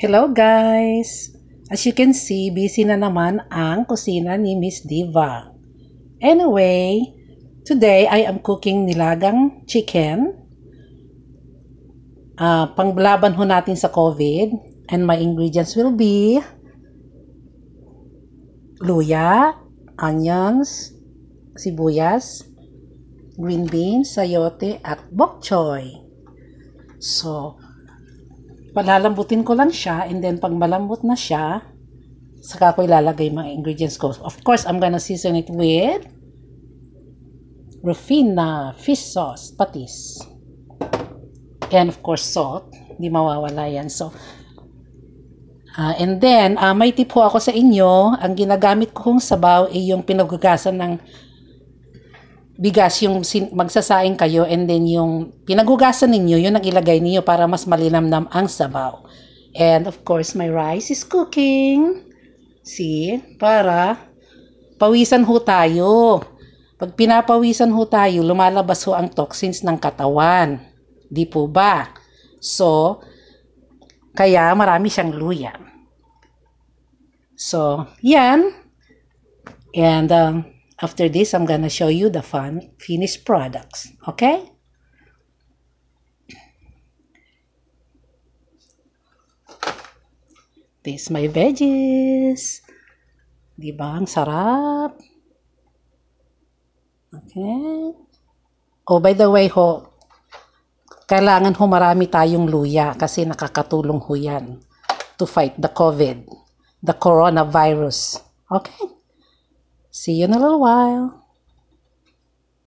Hello guys! As you can see, busy na naman ang kusina ni Miss Diva. Anyway, today I am cooking nilagang chicken. Uh, panglaban ho natin sa COVID. And my ingredients will be luya, onions, sibuyas, green beans, sayote, at bok choy. So, palalambutin ko lang siya and then pag malambot na siya, saka ko ilalagay mga ingredients ko. Of course, I'm gonna season it with Rufina fish sauce, patis. And of course, salt. Hindi mawawala yan. So, uh, and then, uh, may tip po ako sa inyo. Ang ginagamit ko kong sabaw ay yung pinagagasan ng bigas yung magsasaing kayo and then yung pinagugasan ninyo, yun ang ilagay niyo para mas malinamnam ang sabaw. And of course, my rice is cooking. See? Para pawisan ho tayo. Pag pinapawisan ho tayo, lumalabas ho ang toxins ng katawan. Di po ba? So, kaya marami siyang luya. So, yan. And, um, After this, I'm gonna show you the fun finished products. Okay? This my veggies. Diba? Ang sarap. Okay? Oh, by the way ho, kailangan ho marami tayong luya kasi nakakatulong ho yan to fight the COVID, the coronavirus. Okay? See you in a little while.